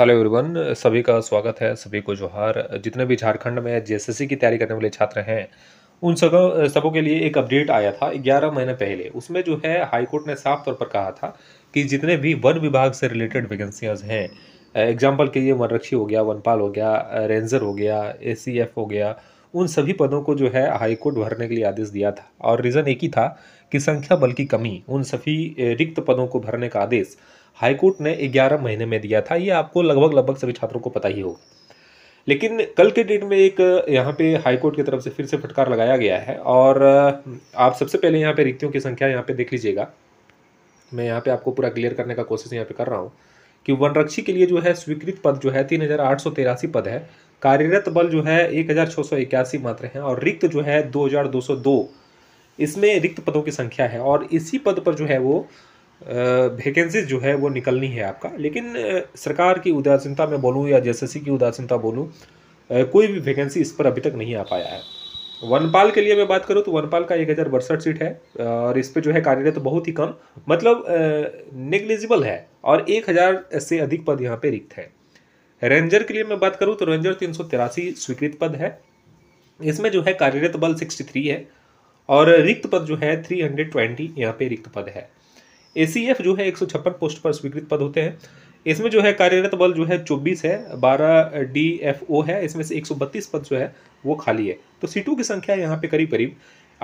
hello everyone सभी का स्वागत है सभी को जोहार जितने भी झारखंड में जेएसएससी की तैयारी करने वाले छात्र हैं उन सब सबों के लिए एक अपडेट आया था 11 महीने पहले उसमें जो है हाईकोर्ट ने साफ तौर पर कहा था कि जितने भी वन विभाग से रिलेटेड वैकेंसीज हैं एग्जाम्पल के लिए वनरक्षी हो गया वनपाल हो गया रेंजर हो गया ए हो गया उन सभी पदों को जो है हाईकोर्ट भरने के लिए आदेश दिया था और रीज़न एक ही था कि संख्या बल की कमी उन सभी रिक्त पदों को भरने का आदेश हाईकोर्ट ने 11 महीने में दिया था ये आपको लगभग लगभग सभी छात्रों को पता ही होगा लेकिन कल के डेट में एक यहाँ पे हाईकोर्ट की तरफ से फिर से फटकार लगाया गया है और आप सबसे पहले यहाँ पे रिक्तियों की संख्या यहाँ पे देख लीजिएगा मैं यहाँ पे आपको पूरा क्लियर करने का कोशिश यहाँ पे कर रहा हूँ कि वनरक्षी के लिए जो है स्वीकृत पद जो है तीन हज़ार आठ सौ तिरासी पद है कार्यरत बल जो है एक मात्र हैं और रिक्त जो है दो इसमें रिक्त पदों की संख्या है और इसी पद पर जो है वो वैकेंसीज जो है वो निकलनी है आपका लेकिन सरकार की उदासीनता मैं बोलूँ या जे की उदासीनता बोलूँ कोई भी वैकेंसी इस पर अभी तक नहीं आ पाया है वनपाल के लिए मैं बात करूँ तो वनपाल का एक हज़ार बड़सठ सीट है और इस पर जो है कार्यरत तो बहुत ही कम मतलब नेग्लिजिबल है और एक हज़ार से अधिक पद यहाँ पे रिक्त है रेंजर के लिए मैं बात करूँ तो रेंजर तीन सौ तिरासी स्वीकृत पद है इसमें जो है कार्यरत बल सिक्सटी थ्री है और रिक्त पद जो है थ्री हंड्रेड ट्वेंटी यहाँ पे रिक्त पद है ए जो है एक पोस्ट पर स्वीकृत पद होते हैं इसमें जो है कार्यरत बल जो है चौबीस है बारह डी है इसमें से एक पद जो है वो खाली है तो सीटों की संख्या यहाँ पे करीब करीब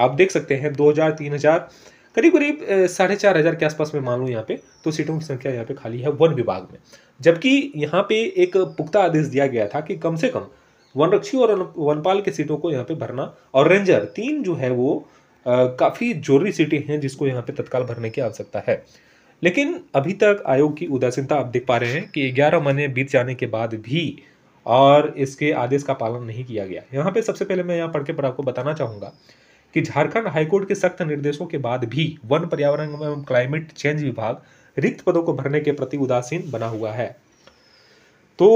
आप देख सकते हैं दो हजार तीन हजार करीब करीब साढ़े चार हज़ार के आसपास में मान लूँ यहाँ पे तो सीटों की संख्या यहाँ पे खाली है वन विभाग में जबकि यहाँ पे एक पुख्ता आदेश दिया गया था कि कम से कम वनरक्षी और वनपाल के सीटों को यहाँ पे भरना और रेंजर तीन जो है वो काफ़ी जरूरी सीटें हैं जिसको यहाँ पे तत्काल भरने की आवश्यकता है लेकिन अभी तक आयोग की उदासीनता आप देख पा रहे हैं कि ग्यारह महीने बीत जाने के बाद भी और इसके आदेश का पालन नहीं किया गया यहाँ पे सबसे पहले मैं यहाँ पढ़ के पर आपको बताना चाहूँगा कि झारखंड हाईकोर्ट के सख्त निर्देशों के बाद भी वन पर्यावरण एवं क्लाइमेट चेंज विभाग रिक्त पदों को भरने के प्रति उदासीन बना हुआ है तो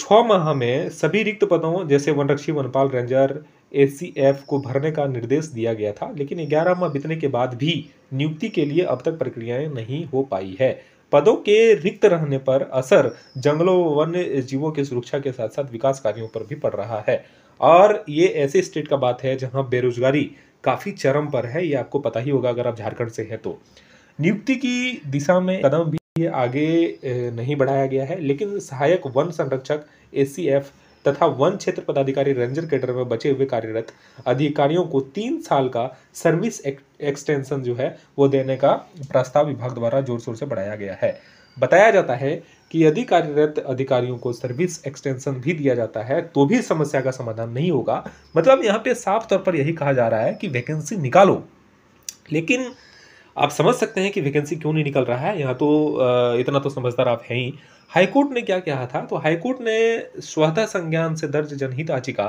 छ माह में सभी रिक्त पदों जैसे वनरक्षी वनपाल रेंजर एसीएफ को भरने का निर्देश दिया गया था लेकिन ग्यारह माह बीतने के बाद भी नियुक्ति के लिए अब तक प्रक्रियाएं नहीं हो पाई है पदों के रिक्त रहने पर असर जंगलों वन्य जीवों की सुरक्षा के साथ साथ विकास कार्यों पर भी पड़ रहा है और ये ऐसे स्टेट का बात है जहां बेरोजगारी काफ़ी चरम पर है ये आपको पता ही होगा अगर आप झारखंड से हैं तो नियुक्ति की दिशा में कदम भी आगे नहीं बढ़ाया गया है लेकिन सहायक वन संरक्षक ए तथा वन क्षेत्र पदाधिकारी रेंजर कैडर में बचे हुए कार्यरत अधिकारियों को तीन साल का सर्विस एक, एक्सटेंशन जो है वो देने का प्रस्ताव विभाग द्वारा जोर शोर से बढ़ाया गया है बताया जाता है कि यदि कार्यरत अधिकारियों को सर्विस एक्सटेंशन भी दिया जाता है तो भी समस्या का समाधान नहीं होगा मतलब यहाँ पे साफ तौर पर यही कहा जा रहा है कि वैकेंसी निकालो लेकिन आप समझ सकते हैं कि वैकेंसी क्यों नहीं निकल रहा है यहाँ तो इतना तो समझदार आप हैं ही हाईकोर्ट ने क्या कहा था तो हाईकोर्ट ने स्वतः संज्ञान से दर्ज जनहित याचिका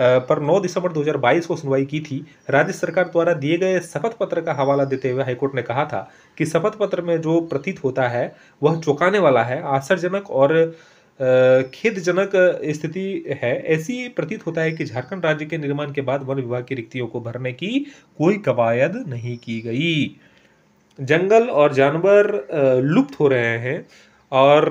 पर 9 दिसंबर 2022 को सुनवाई की थी राज्य सरकार द्वारा दिए गए शपथ पत्र का हवाला देते हुए हाईकोर्ट ने कहा था कि शपथ पत्र में जो प्रतीत होता है वह चौंकाने वाला है आश्चर्यजनक और खेदजनक स्थिति है ऐसी प्रतीत होता है कि झारखंड राज्य के निर्माण के बाद वन विभाग की रिक्तियों को भरने की कोई कवायद नहीं की गई जंगल और जानवर लुप्त हो रहे हैं और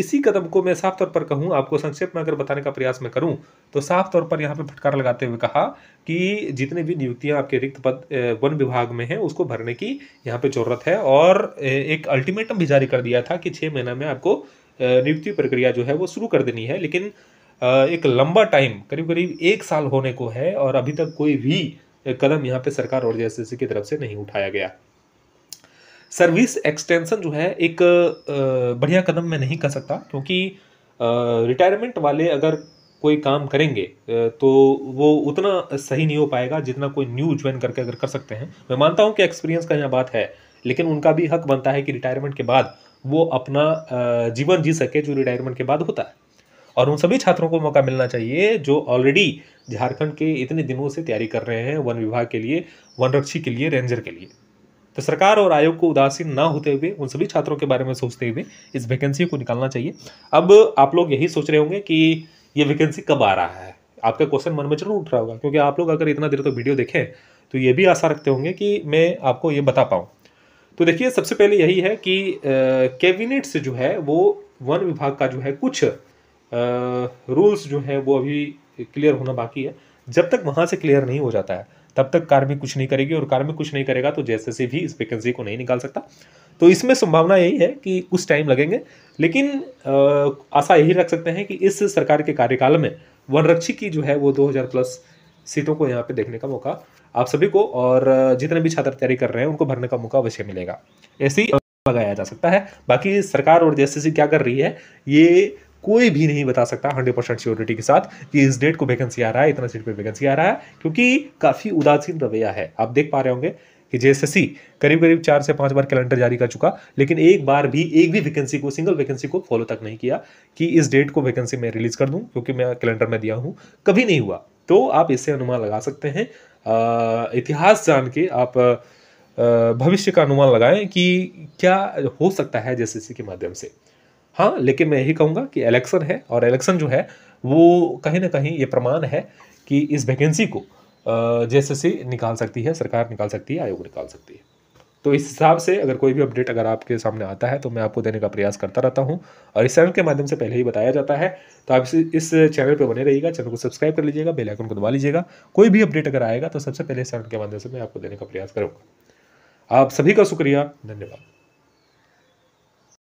इसी कदम को मैं साफ तौर पर कहूँ आपको संक्षेप में अगर बताने का प्रयास मैं करूँ तो साफ तौर पर यहाँ पे फटकार लगाते हुए कहा कि जितने भी नियुक्तियाँ आपके रिक्त पद वन विभाग में हैं उसको भरने की यहाँ पे ज़रूरत है और एक अल्टीमेटम भी जारी कर दिया था कि छः महीना में आपको नियुक्ति प्रक्रिया जो है वो शुरू कर देनी है लेकिन एक लंबा टाइम करीब करीब एक साल होने को है और अभी तक कोई भी कदम यहाँ पर सरकार और जे की तरफ से नहीं उठाया गया सर्विस एक्सटेंसन जो है एक बढ़िया कदम मैं नहीं कर सकता क्योंकि रिटायरमेंट वाले अगर कोई काम करेंगे तो वो उतना सही नहीं हो पाएगा जितना कोई न्यू ज्वाइन करके अगर कर सकते हैं मैं मानता हूँ कि एक्सपीरियंस का यहाँ बात है लेकिन उनका भी हक बनता है कि रिटायरमेंट के बाद वो अपना जीवन जी सके जो रिटायरमेंट के बाद होता है और उन सभी छात्रों को मौका मिलना चाहिए जो ऑलरेडी झारखंड के इतने दिनों से तैयारी कर रहे हैं वन विभाग के लिए वनरक्षी के लिए रेंजर के लिए तो सरकार और आयोग को उदासीन ना होते हुए उन सभी छात्रों के बारे में सोचते हुए इस वैकेंसी को निकालना चाहिए अब आप लोग यही सोच रहे होंगे कि ये वैकेंसी कब आ रहा है आपका क्वेश्चन मन में जरूर उठ रहा होगा क्योंकि आप लोग अगर इतना देर तक तो वीडियो देखें तो ये भी आशा रखते होंगे कि मैं आपको ये बता पाऊँ तो देखिए सबसे पहले यही है कि कैबिनेट से जो है वो वन विभाग का जो है कुछ रूल्स जो है वो अभी क्लियर होना बाकी है जब तक वहाँ से क्लियर नहीं हो जाता है तब तक कार्मिक कुछ नहीं करेगी और कार्मिक कुछ नहीं करेगा तो जैसे से भी इस वैकेंसी को नहीं निकाल सकता तो इसमें संभावना यही है कि कुछ टाइम लगेंगे लेकिन आशा यही रख सकते हैं कि इस सरकार के कार्यकाल में वनरक्षी की जो है वो 2000 प्लस सीटों को यहाँ पे देखने का मौका आप सभी को और जितने भी छात्र तैयारी कर रहे हैं उनको भरने का मौका अवश्य मिलेगा ऐसी लगाया जा सकता है बाकी सरकार और जैसे क्या कर रही है ये कोई भी नहीं बता सकता हंड्रेड परसेंट श्योरिटी के साथ कि इस डेट को वैकेंसी आ रहा है इतना सीट पे वैकेंसी आ रहा है क्योंकि काफ़ी उदासीन रवैया है आप देख पा रहे होंगे कि जेएसएससी करीब करीब चार से पांच बार कैलेंडर जारी कर चुका लेकिन एक बार भी एक भी वैकेंसी को सिंगल वैकेंसी को फॉलो तक नहीं किया कि इस डेट को वैकेंसी मैं रिलीज कर दूं क्योंकि मैं कैलेंडर में दिया हूं कभी नहीं हुआ तो आप इससे अनुमान लगा सकते हैं इतिहास जान के आप भविष्य का अनुमान लगाएं कि क्या हो सकता है जेएसएससी के माध्यम से हाँ लेकिन मैं यही कहूँगा कि इलेक्शन है और इलेक्शन जो है वो कहीं ना कहीं ये प्रमाण है कि इस वैकेंसी को जैसे निकाल सकती है सरकार निकाल सकती है आयोग निकाल सकती है तो इस हिसाब से अगर कोई भी अपडेट अगर आपके सामने आता है तो मैं आपको देने का प्रयास करता रहता हूँ और इस चैनल के माध्यम से पहले ही बताया जाता है तो आप इस चैनल पर बने रहिएगा चैनल को सब्सक्राइब कर लीजिएगा बेल आइकन को दबा लीजिएगा कोई भी अपडेट अगर आएगा तो सबसे पहले इस चैनल के माध्यम से मैं आपको देने का प्रयास करूँगा आप सभी का शुक्रिया धन्यवाद